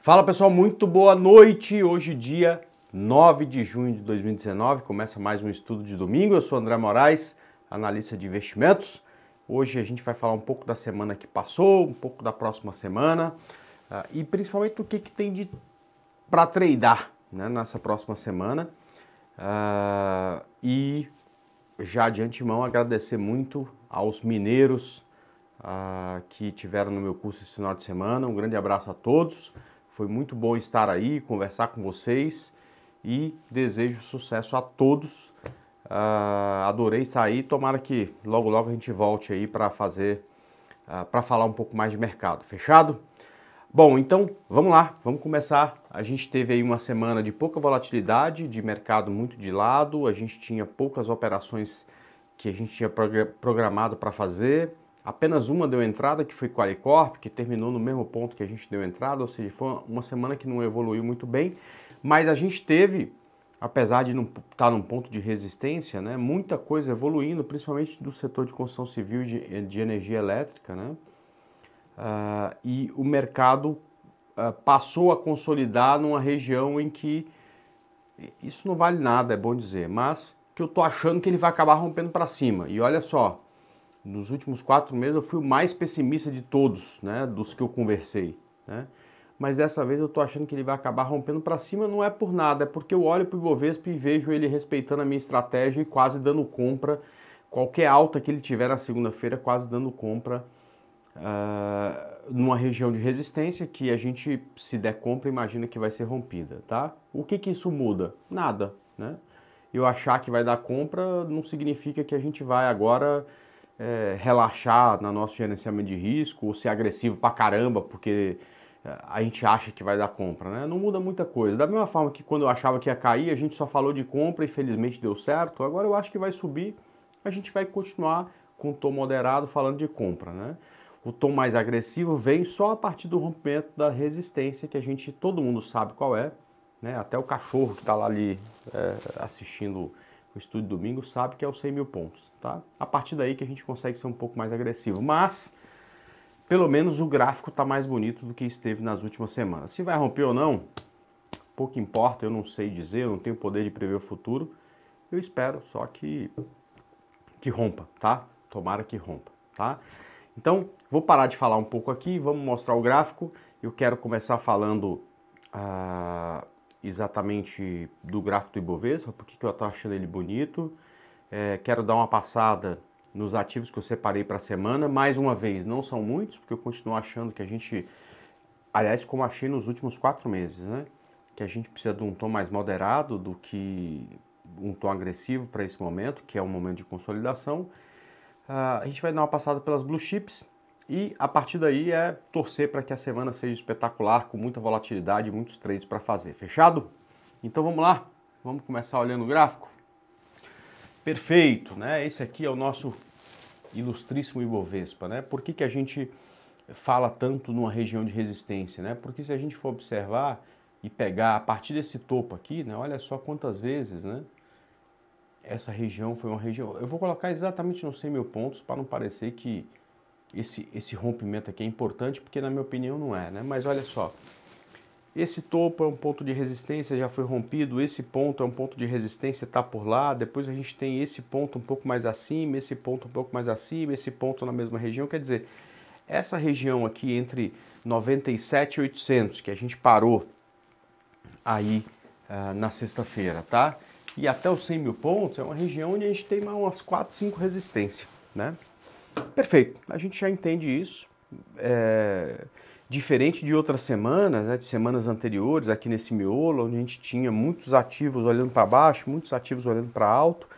Fala pessoal, muito boa noite. Hoje, dia 9 de junho de 2019, começa mais um estudo de domingo. Eu sou André Moraes, analista de investimentos. Hoje a gente vai falar um pouco da semana que passou, um pouco da próxima semana ah, e principalmente o que, que tem de para treinar né, nessa próxima semana. Uh, e já de antemão agradecer muito aos mineiros uh, que tiveram no meu curso esse final de semana. Um grande abraço a todos. Foi muito bom estar aí, conversar com vocês e desejo sucesso a todos. Uh, adorei estar aí. Tomara que logo logo a gente volte aí para fazer, uh, ah, para falar um pouco mais de mercado. Fechado? Bom, então vamos lá, vamos começar. A gente teve aí uma semana de pouca volatilidade, de mercado muito de lado, a gente tinha poucas operações que a gente tinha programado para fazer. Apenas uma deu entrada, que foi Qualicorp, que terminou no mesmo ponto que a gente deu entrada, ou seja, foi uma semana que não evoluiu muito bem, mas a gente teve, apesar de não estar tá num ponto de resistência, né, muita coisa evoluindo, principalmente do setor de construção civil de, eh, de energia elétrica, né, uh, e o mercado uh, passou a consolidar numa região em que isso não vale nada, é bom dizer, mas que eu estou achando que ele vai acabar rompendo para cima. E olha só, nos últimos quatro meses eu fui o mais pessimista de todos, né, dos que eu conversei, né? Mas dessa vez eu tô achando que ele vai acabar rompendo para cima, não é por nada, é porque eu olho pro Ibovespa e vejo ele respeitando a minha estratégia e quase dando compra, qualquer alta que ele tiver na segunda-feira, quase dando compra uh, numa região de resistência que a gente, se der compra, imagina que vai ser rompida, tá? O que que isso muda? Nada, né? Eu achar que vai dar compra não significa que a gente vai agora é, relaxar no nosso gerenciamento de risco ou ser agressivo pra caramba porque é, a gente acha que vai dar compra, né? Não muda muita coisa. Da mesma forma que quando eu achava que ia cair, a gente só falou de compra e felizmente deu certo, agora eu acho que vai subir, a gente vai continuar com o tom moderado falando de compra, né? O tom mais agressivo vem só a partir do rompimento da resistência que a gente, todo mundo sabe qual é, né? Até o cachorro que está lá ali é, assistindo estúdio estudo domingo, sabe que é os 100 mil pontos, tá? A partir daí que a gente consegue ser um pouco mais agressivo, mas pelo menos o gráfico está mais bonito do que esteve nas últimas semanas. Se vai romper ou não, pouco importa, eu não sei dizer, eu não tenho poder de prever o futuro, eu espero só que, que rompa, tá? Tomara que rompa, tá? Então, vou parar de falar um pouco aqui, vamos mostrar o gráfico, eu quero começar falando... Uh exatamente do gráfico do Ibovespa, por que eu estou achando ele bonito. É, quero dar uma passada nos ativos que eu separei para a semana. Mais uma vez, não são muitos, porque eu continuo achando que a gente, aliás, como achei nos últimos quatro meses, né? Que a gente precisa de um tom mais moderado do que um tom agressivo para esse momento, que é um momento de consolidação. Uh, a gente vai dar uma passada pelas blue chips. E a partir daí é torcer para que a semana seja espetacular, com muita volatilidade e muitos trades para fazer. Fechado? Então vamos lá? Vamos começar olhando o gráfico? Perfeito, né? Esse aqui é o nosso ilustríssimo Ibovespa, né? Por que, que a gente fala tanto numa região de resistência, né? Porque se a gente for observar e pegar a partir desse topo aqui, né? Olha só quantas vezes, né? Essa região foi uma região... Eu vou colocar exatamente nos 100 mil pontos para não parecer que esse, esse rompimento aqui é importante, porque na minha opinião não é, né? Mas olha só, esse topo é um ponto de resistência, já foi rompido, esse ponto é um ponto de resistência, está por lá, depois a gente tem esse ponto um pouco mais acima, esse ponto um pouco mais acima, esse ponto na mesma região, quer dizer, essa região aqui entre 97 e 800, que a gente parou aí uh, na sexta-feira, tá? E até os 100 mil pontos é uma região onde a gente tem mais umas 4, 5 resistência, né? Perfeito. A gente já entende isso. É... Diferente de outras semanas, né, de semanas anteriores, aqui nesse miolo, onde a gente tinha muitos ativos olhando para baixo, muitos ativos olhando para alto,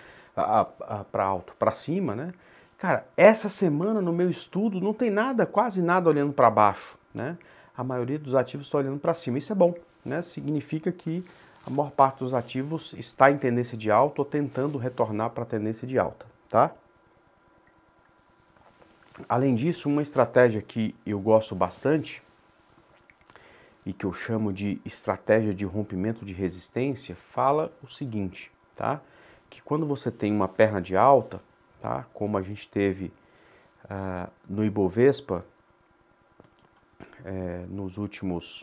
para alto, para cima, né? Cara, essa semana no meu estudo não tem nada, quase nada olhando para baixo, né? A maioria dos ativos está olhando para cima. Isso é bom, né? Significa que a maior parte dos ativos está em tendência de alta ou tentando retornar para a tendência de alta, tá? Além disso, uma estratégia que eu gosto bastante e que eu chamo de estratégia de rompimento de resistência fala o seguinte, tá? Que quando você tem uma perna de alta, tá? Como a gente teve uh, no Ibovespa é, nos últimos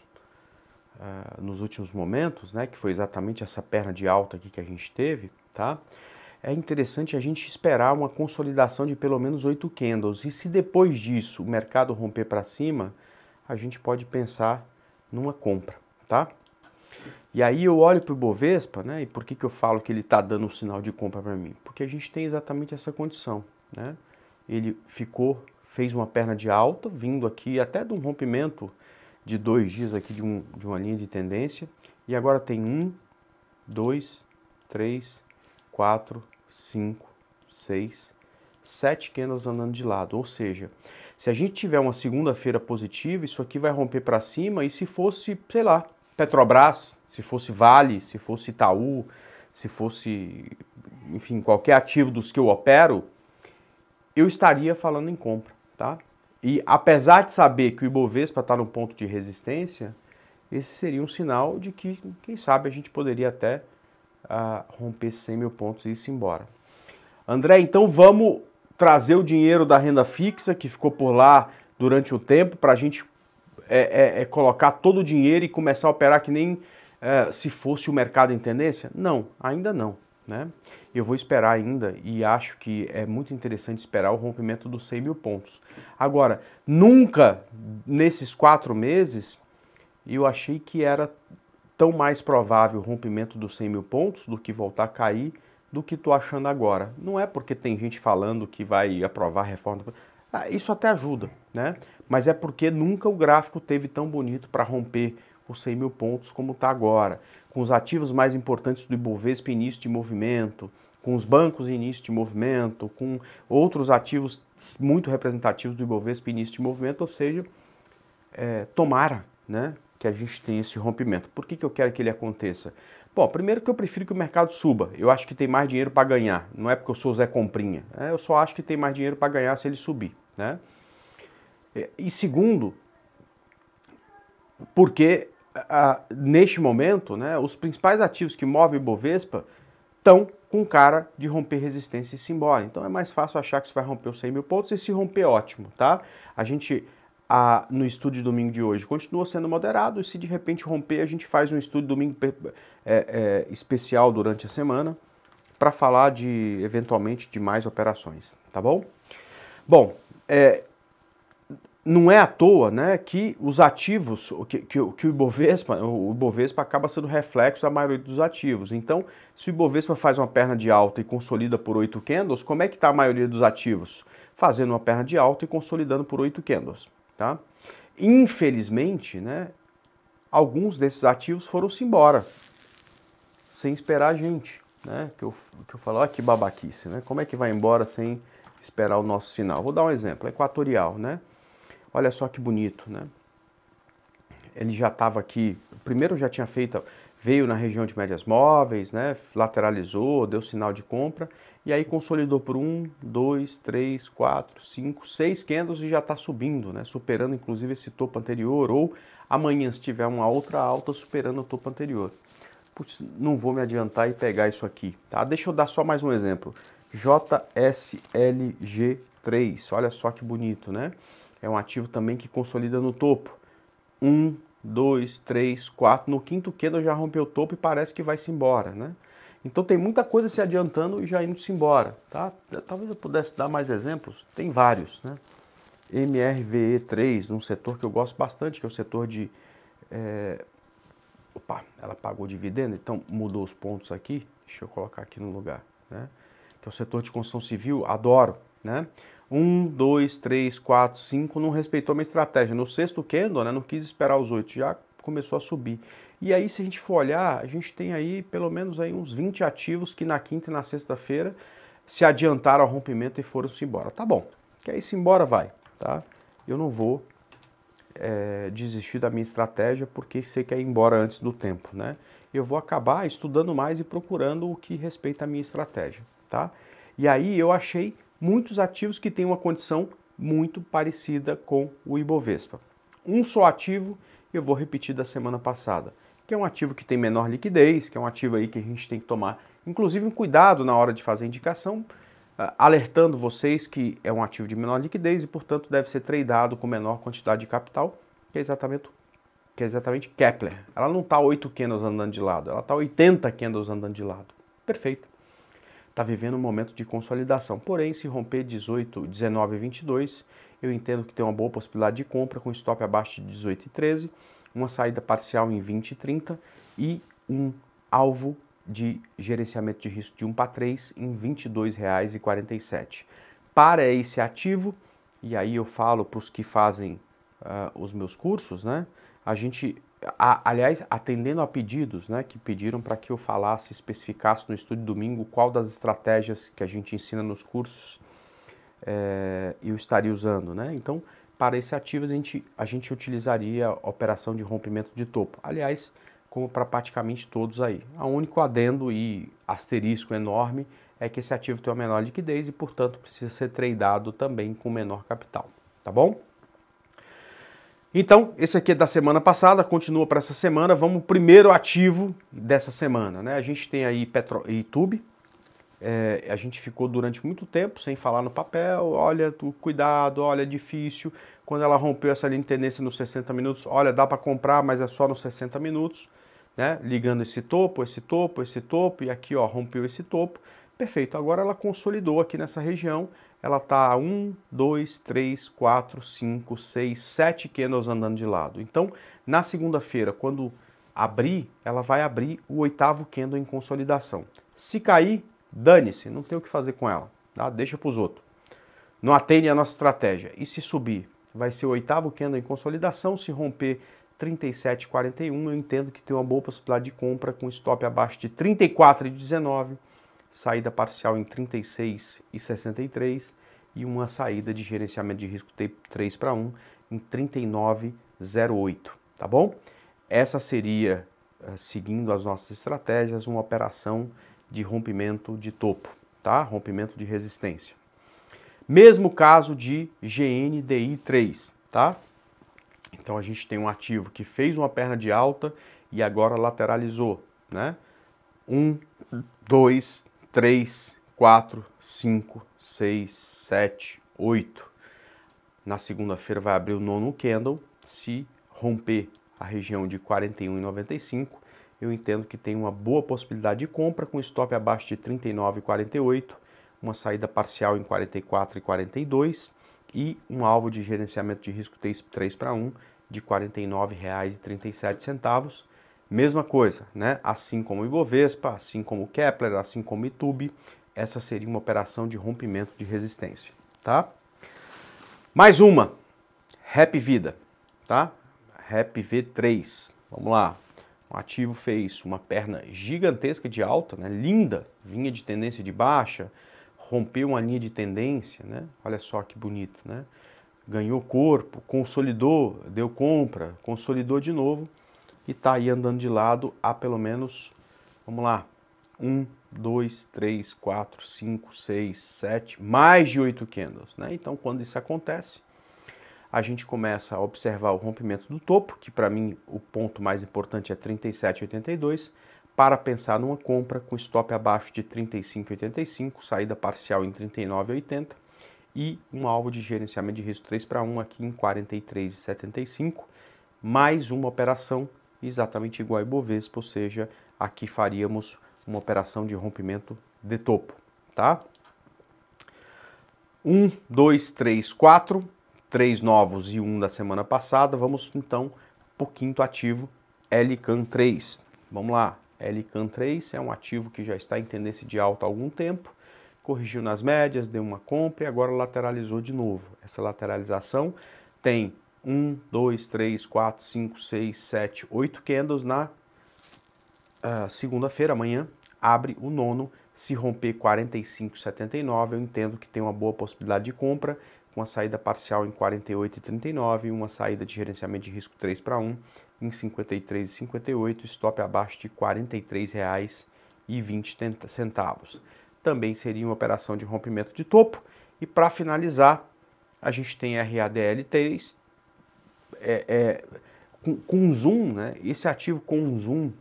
uh, nos últimos momentos, né? Que foi exatamente essa perna de alta aqui que a gente teve, tá? é interessante a gente esperar uma consolidação de pelo menos oito candles. E se depois disso o mercado romper para cima, a gente pode pensar numa compra, tá? E aí eu olho para o Bovespa, né? E por que, que eu falo que ele está dando um sinal de compra para mim? Porque a gente tem exatamente essa condição, né? Ele ficou, fez uma perna de alta, vindo aqui até de um rompimento de dois dias aqui de, um, de uma linha de tendência. E agora tem um, dois, três, 4, 5, 6, 7 candles andando de lado. Ou seja, se a gente tiver uma segunda-feira positiva, isso aqui vai romper para cima. E se fosse, sei lá, Petrobras, se fosse Vale, se fosse Itaú, se fosse, enfim, qualquer ativo dos que eu opero, eu estaria falando em compra, tá? E apesar de saber que o Ibovespa está no ponto de resistência, esse seria um sinal de que, quem sabe, a gente poderia até romper 100 mil pontos e ir embora. André, então vamos trazer o dinheiro da renda fixa que ficou por lá durante o um tempo para a gente é, é, é colocar todo o dinheiro e começar a operar que nem é, se fosse o mercado em tendência? Não, ainda não. Né? Eu vou esperar ainda e acho que é muito interessante esperar o rompimento dos 100 mil pontos. Agora, nunca nesses quatro meses eu achei que era tão mais provável o rompimento dos 100 mil pontos do que voltar a cair do que estou achando agora. Não é porque tem gente falando que vai aprovar a reforma. Ah, isso até ajuda, né? Mas é porque nunca o gráfico teve tão bonito para romper os 100 mil pontos como está agora, com os ativos mais importantes do Ibovespa início de movimento, com os bancos início de movimento, com outros ativos muito representativos do Ibovespa início de movimento, ou seja, é, tomara, né? que a gente tem esse rompimento. Por que, que eu quero que ele aconteça? Bom, primeiro que eu prefiro que o mercado suba. Eu acho que tem mais dinheiro para ganhar. Não é porque eu sou Zé Comprinha. É, eu só acho que tem mais dinheiro para ganhar se ele subir. Né? É, e segundo, porque a, neste momento né, os principais ativos que movem Bovespa estão com cara de romper resistência e se embora. Então é mais fácil achar que isso vai romper os 100 mil pontos e se romper, ótimo. tá? A gente a, no de domingo de hoje. Continua sendo moderado e se de repente romper, a gente faz um estudo domingo é, é, especial durante a semana para falar de eventualmente de mais operações, tá bom? Bom, é, não é à toa né, que os ativos, que, que, que o, Ibovespa, o Ibovespa acaba sendo reflexo da maioria dos ativos. Então, se o Ibovespa faz uma perna de alta e consolida por oito candles, como é que está a maioria dos ativos? Fazendo uma perna de alta e consolidando por oito candles. Tá? Infelizmente, né, alguns desses ativos foram-se embora, sem esperar a gente. Né? Que, eu, que eu falo, ah, que babaquice, né? como é que vai embora sem esperar o nosso sinal? Vou dar um exemplo, é Equatorial. Né? Olha só que bonito, né? Ele já estava aqui, primeiro já tinha feito veio na região de médias móveis, né, lateralizou, deu sinal de compra e aí consolidou por 1, 2, 3, 4, 5, 6 candles e já está subindo, né, superando inclusive esse topo anterior ou amanhã se tiver uma outra alta superando o topo anterior. Puts, não vou me adiantar e pegar isso aqui, tá? Deixa eu dar só mais um exemplo. JSLG3, olha só que bonito, né? É um ativo também que consolida no topo. 1, 2, 3, 4. No quinto queda já rompeu o topo e parece que vai se embora, né? Então tem muita coisa se adiantando e já indo-se embora, tá? Talvez eu pudesse dar mais exemplos, tem vários, né? MRVE3, um setor que eu gosto bastante, que é o setor de... É... Opa, ela pagou dividendo, então mudou os pontos aqui. Deixa eu colocar aqui no lugar, né? Que é o setor de construção civil, adoro, né? um, dois, três, quatro, cinco, não respeitou a minha estratégia. No sexto candle, né, não quis esperar os oito, já começou a subir. E aí, se a gente for olhar, a gente tem aí pelo menos aí uns 20 ativos que na quinta e na sexta-feira se adiantaram ao rompimento e foram-se embora. Tá bom, quer ir-se embora, vai, tá? Eu não vou é, desistir da minha estratégia porque sei que é ir embora antes do tempo, né? Eu vou acabar estudando mais e procurando o que respeita a minha estratégia, tá? E aí eu achei muitos ativos que têm uma condição muito parecida com o Ibovespa. Um só ativo, eu vou repetir da semana passada, que é um ativo que tem menor liquidez, que é um ativo aí que a gente tem que tomar, inclusive, um cuidado na hora de fazer indicação, ah, alertando vocês que é um ativo de menor liquidez e, portanto, deve ser tradeado com menor quantidade de capital, que é exatamente, que é exatamente Kepler. Ela não está 8 candles andando de lado, ela está 80 candles andando de lado. Perfeito está vivendo um momento de consolidação. Porém, se romper 18, 19 e 22, eu entendo que tem uma boa possibilidade de compra com stop abaixo de 18 e 13, uma saída parcial em 20 e 30 e um alvo de gerenciamento de risco de 1 para 3 em R$ 22,47. Para esse ativo, e aí eu falo para os que fazem uh, os meus cursos, né? A gente a, aliás, atendendo a pedidos, né, que pediram para que eu falasse, especificasse no estúdio domingo qual das estratégias que a gente ensina nos cursos é, eu estaria usando, né? Então, para esse ativo a gente, a gente utilizaria a operação de rompimento de topo. Aliás, como para praticamente todos aí. O único adendo e asterisco enorme é que esse ativo tem uma menor liquidez e, portanto, precisa ser tradeado também com menor capital, tá bom? Então, esse aqui é da semana passada, continua para essa semana. Vamos primeiro ativo dessa semana, né? A gente tem aí Petro... YouTube. É, a gente ficou durante muito tempo sem falar no papel, olha, tu, cuidado, olha, é difícil. Quando ela rompeu essa linha de tendência nos 60 minutos, olha, dá para comprar, mas é só nos 60 minutos, né? Ligando esse topo, esse topo, esse topo, e aqui, ó, rompeu esse topo. Perfeito, agora ela consolidou aqui nessa região ela está a 1, 2, 3, 4, 5, 6, 7 candles andando de lado. Então, na segunda-feira, quando abrir, ela vai abrir o oitavo candle em consolidação. Se cair, dane-se, não tem o que fazer com ela, tá? deixa para os outros. Não atende a nossa estratégia. E se subir, vai ser o oitavo candle em consolidação, se romper 37,41, eu entendo que tem uma boa possibilidade de compra com stop abaixo de 34,19 saída parcial em 36 e 63 e uma saída de gerenciamento de risco T3 para 1 em 3908, tá bom? Essa seria, eh, seguindo as nossas estratégias, uma operação de rompimento de topo, tá? Rompimento de resistência. Mesmo caso de GNDI3, tá? Então a gente tem um ativo que fez uma perna de alta e agora lateralizou, né? um dois 3, 4, 5, 6, 7, 8. Na segunda-feira vai abrir o nono candle. Se romper a região de 41,95, eu entendo que tem uma boa possibilidade de compra com stop abaixo de 39,48, uma saída parcial em 44,42 e um alvo de gerenciamento de risco 3 para 1 de R$ 49,37 Mesma coisa, né? assim como o Ibovespa, assim como o Kepler, assim como o YouTube, essa seria uma operação de rompimento de resistência. Tá? Mais uma, Rap Vida, tá? Rap V3, vamos lá. O ativo fez uma perna gigantesca de alta, né? linda, vinha de tendência de baixa, rompeu uma linha de tendência, né? Olha só que bonito, né? Ganhou corpo, consolidou, deu compra, consolidou de novo e está aí andando de lado há pelo menos, vamos lá, 1, 2, 3, 4, 5, 6, 7, mais de 8 candles. Né? Então, quando isso acontece, a gente começa a observar o rompimento do topo, que para mim o ponto mais importante é 37,82, para pensar numa compra com stop abaixo de 35,85, saída parcial em 39,80 e um alvo de gerenciamento de risco 3 para 1 aqui em 43,75, mais uma operação exatamente igual a Ibovespa, ou seja, aqui faríamos uma operação de rompimento de topo, tá? 1, 2, 3, 4, 3 novos e 1 um da semana passada. Vamos então para o quinto ativo, LCAN 3. Vamos lá, LCAN 3 é um ativo que já está em tendência de alta há algum tempo, corrigiu nas médias, deu uma compra e agora lateralizou de novo. Essa lateralização tem 1, 2, 3, 4, 5, 6, 7, 8 candles na uh, segunda-feira, amanhã, abre o nono. Se romper 45,79, eu entendo que tem uma boa possibilidade de compra, com a saída parcial em 48,39, uma saída de gerenciamento de risco 3 para 1 em 53,58, stop abaixo de R$ 43,20. Também seria uma operação de rompimento de topo. E para finalizar, a gente tem RADL3, é, é, com, com zoom, né? Esse ativo com zoom,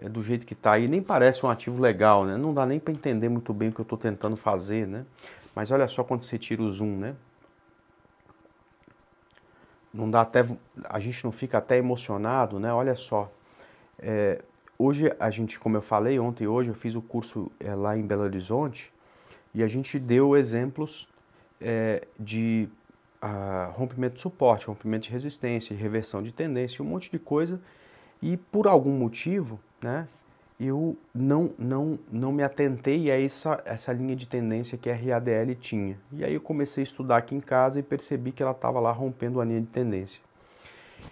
é, do jeito que está aí, nem parece um ativo legal, né? Não dá nem para entender muito bem o que eu estou tentando fazer, né? Mas olha só quando você tira o zoom, né? Não dá até, a gente não fica até emocionado, né? Olha só, é, hoje a gente, como eu falei ontem e hoje, eu fiz o curso é, lá em Belo Horizonte e a gente deu exemplos é, de rompimento de suporte, rompimento de resistência, reversão de tendência, um monte de coisa. E por algum motivo, né, eu não, não, não me atentei a essa, essa linha de tendência que a RADL tinha. E aí eu comecei a estudar aqui em casa e percebi que ela estava lá rompendo a linha de tendência.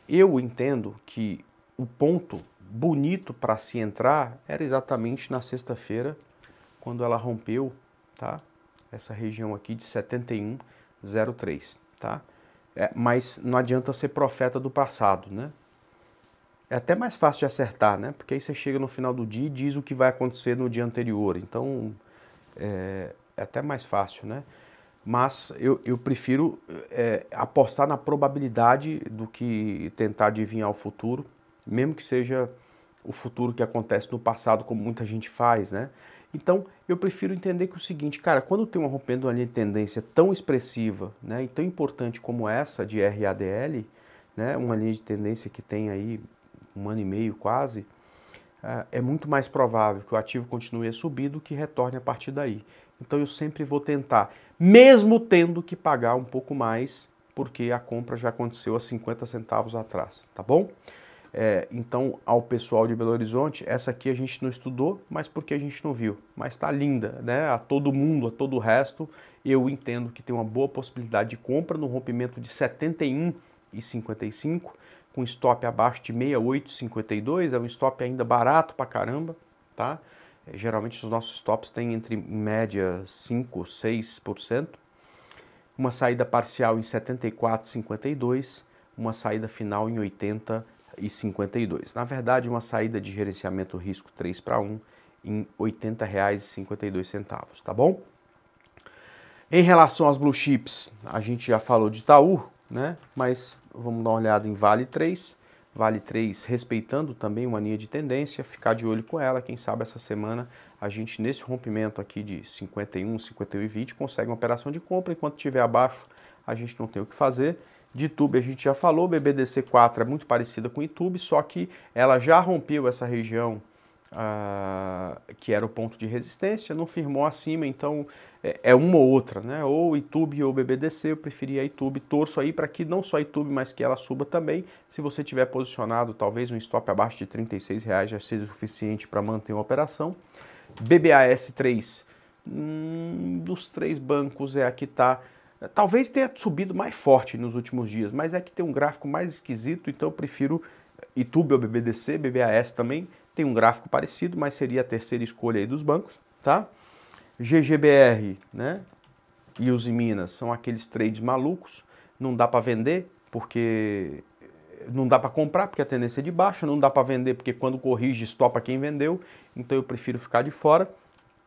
Eu entendo que o ponto bonito para se entrar era exatamente na sexta-feira, quando ela rompeu tá? essa região aqui de 71,03 tá? É, mas não adianta ser profeta do passado, né? É até mais fácil de acertar, né? Porque aí você chega no final do dia e diz o que vai acontecer no dia anterior. Então, é, é até mais fácil, né? Mas eu, eu prefiro é, apostar na probabilidade do que tentar adivinhar o futuro, mesmo que seja o futuro que acontece no passado, como muita gente faz, né? Então, eu prefiro entender que o seguinte, cara, quando tem uma rompendo uma linha de tendência tão expressiva né, e tão importante como essa de RADL, né, uma linha de tendência que tem aí um ano e meio quase, é, é muito mais provável que o ativo continue a subir do que retorne a partir daí. Então eu sempre vou tentar, mesmo tendo que pagar um pouco mais, porque a compra já aconteceu a 50 centavos atrás, tá bom? É, então, ao pessoal de Belo Horizonte, essa aqui a gente não estudou, mas porque a gente não viu. Mas está linda, né? A todo mundo, a todo o resto, eu entendo que tem uma boa possibilidade de compra no rompimento de 71,55, com stop abaixo de 68,52, é um stop ainda barato pra caramba, tá? É, geralmente os nossos stops têm entre, em média, 5, 6%. Uma saída parcial em 74,52, uma saída final em 80,52 e 52. Na verdade, uma saída de gerenciamento risco 3 para 1 em R$ 80,52, tá bom? Em relação às blue chips, a gente já falou de Itaú, né? Mas vamos dar uma olhada em Vale 3. Vale 3 respeitando também uma linha de tendência, ficar de olho com ela, quem sabe essa semana a gente nesse rompimento aqui de 51, 51 e consegue uma operação de compra, enquanto estiver abaixo a gente não tem o que fazer de YouTube a gente já falou, BBDC 4 é muito parecida com o YouTube, só que ela já rompeu essa região ah, que era o ponto de resistência, não firmou acima, então é, é uma ou outra, né? Ou YouTube ou BBDC, eu preferia a YouTube, torço aí para que não só YouTube, mas que ela suba também. Se você tiver posicionado talvez um stop abaixo de R$ 36 reais já seja suficiente para manter uma operação. BBAS 3, hum, dos três bancos é a que está Talvez tenha subido mais forte nos últimos dias, mas é que tem um gráfico mais esquisito, então eu prefiro YouTube ou BBDC, BBAS também tem um gráfico parecido, mas seria a terceira escolha aí dos bancos, tá? GGBR, né? E os Minas são aqueles trades malucos, não dá para vender porque não dá para comprar porque a tendência é de baixa, não dá para vender porque quando corrige estopa quem vendeu, então eu prefiro ficar de fora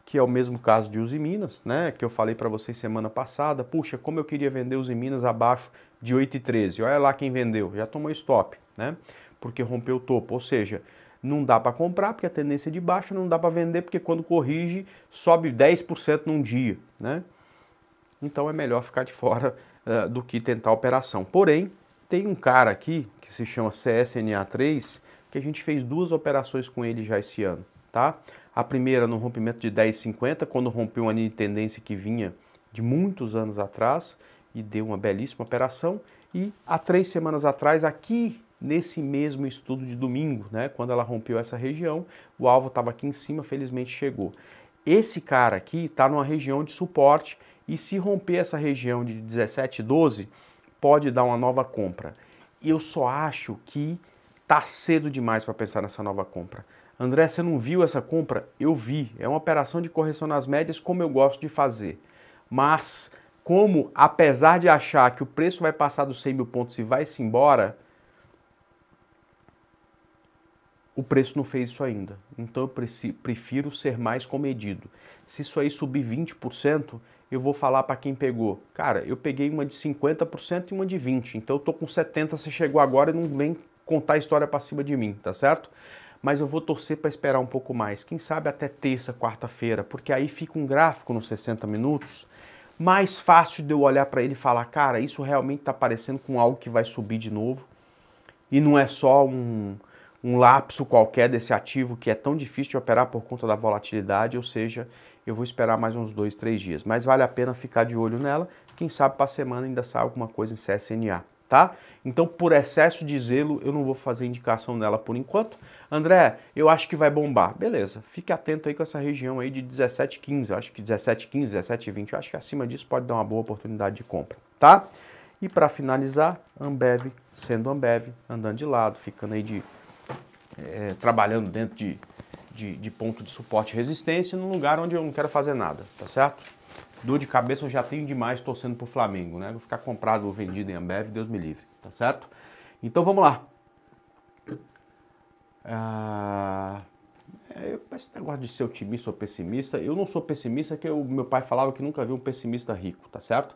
que é o mesmo caso de Uzi Minas, né, que eu falei para vocês semana passada. Puxa, como eu queria vender Uzi Minas abaixo de 8,13. Olha lá quem vendeu, já tomou stop, né? Porque rompeu o topo, ou seja, não dá para comprar porque a tendência é de baixo, não dá para vender porque quando corrige sobe 10% num dia, né? Então é melhor ficar de fora uh, do que tentar a operação. Porém, tem um cara aqui que se chama CSNA3 que a gente fez duas operações com ele já esse ano, tá? A primeira no rompimento de 10,50, quando rompeu uma linha de tendência que vinha de muitos anos atrás e deu uma belíssima operação. E há três semanas atrás, aqui nesse mesmo estudo de domingo, né, quando ela rompeu essa região, o alvo estava aqui em cima, felizmente chegou. Esse cara aqui está numa região de suporte e se romper essa região de 17,12, pode dar uma nova compra. Eu só acho que tá cedo demais para pensar nessa nova compra. André, você não viu essa compra? Eu vi. É uma operação de correção nas médias, como eu gosto de fazer. Mas, como apesar de achar que o preço vai passar dos 100 mil pontos e vai-se embora, o preço não fez isso ainda. Então eu prefiro ser mais comedido. Se isso aí subir 20%, eu vou falar para quem pegou. Cara, eu peguei uma de 50% e uma de 20%. Então eu tô com 70%, você chegou agora e não vem contar a história para cima de mim, tá certo? mas eu vou torcer para esperar um pouco mais, quem sabe até terça, quarta-feira, porque aí fica um gráfico nos 60 minutos mais fácil de eu olhar para ele e falar, cara, isso realmente está parecendo com algo que vai subir de novo e não é só um, um lapso qualquer desse ativo que é tão difícil de operar por conta da volatilidade, ou seja, eu vou esperar mais uns dois, três dias, mas vale a pena ficar de olho nela. Quem sabe para a semana ainda sai alguma coisa em CSNA tá? Então, por excesso de zelo, eu não vou fazer indicação nela por enquanto. André, eu acho que vai bombar. Beleza, fique atento aí com essa região aí de 17,15. Eu acho que 17,15, 17,20, eu acho que acima disso pode dar uma boa oportunidade de compra, tá? E para finalizar, Ambev sendo Ambev, andando de lado, ficando aí de... É, trabalhando dentro de, de, de ponto de suporte e resistência num lugar onde eu não quero fazer nada, tá certo? dor de cabeça eu já tenho demais torcendo pro Flamengo, né? Vou ficar comprado ou vendido em Ambev, Deus me livre, tá certo? Então vamos lá. Ah, é, esse negócio de ser otimista ou pessimista, eu não sou pessimista, que o meu pai falava que nunca viu um pessimista rico, tá certo?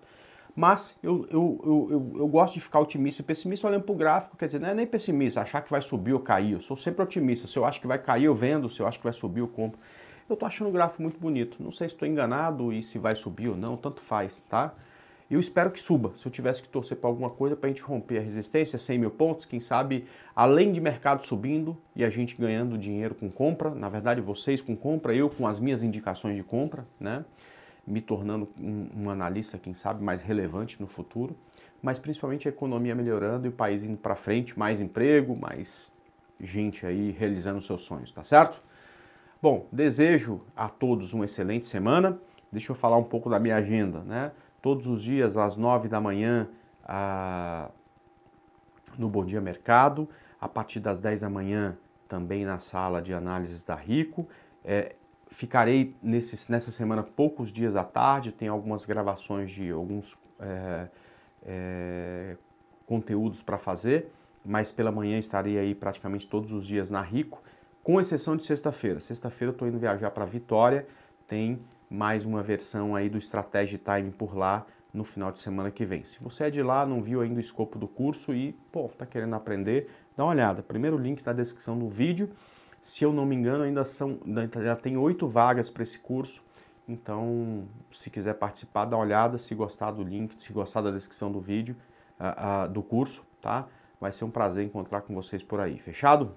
Mas eu, eu, eu, eu, gosto de ficar otimista e pessimista olhando para o gráfico, quer dizer, não é nem pessimista, achar que vai subir ou cair. Eu sou sempre otimista. Se eu acho que vai cair, eu vendo. Se eu acho que vai subir, eu compro. Eu estou achando o gráfico muito bonito. Não sei se estou enganado e se vai subir ou não, tanto faz, tá? Eu espero que suba. Se eu tivesse que torcer para alguma coisa para a gente romper a resistência, 100 mil pontos, quem sabe, além de mercado subindo e a gente ganhando dinheiro com compra, na verdade vocês com compra, eu com as minhas indicações de compra, né? Me tornando um, um analista, quem sabe, mais relevante no futuro, mas principalmente a economia melhorando e o país indo para frente, mais emprego, mais gente aí realizando seus sonhos, tá certo? Bom, desejo a todos uma excelente semana. Deixa eu falar um pouco da minha agenda, né? Todos os dias às 9 da manhã no Bom Dia Mercado, a partir das 10 da manhã também na sala de análises da Rico. É, ficarei nesse, nessa semana poucos dias à tarde, tem algumas gravações de alguns é, é, conteúdos para fazer, mas pela manhã estarei aí praticamente todos os dias na Rico com exceção de sexta-feira. Sexta-feira eu estou indo viajar para Vitória, tem mais uma versão aí do Strategy Time por lá no final de semana que vem. Se você é de lá, não viu ainda o escopo do curso e, está querendo aprender, dá uma olhada. Primeiro link na descrição do vídeo. Se eu não me engano, ainda são, já tem oito vagas para esse curso. Então, se quiser participar, dá uma olhada. Se gostar do link, se gostar da descrição do vídeo, uh, uh, do curso, tá? Vai ser um prazer encontrar com vocês por aí. Fechado?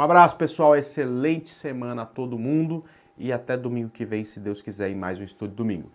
Um abraço, pessoal. Excelente semana a todo mundo. E até domingo que vem, se Deus quiser, em mais um Estúdio Domingo.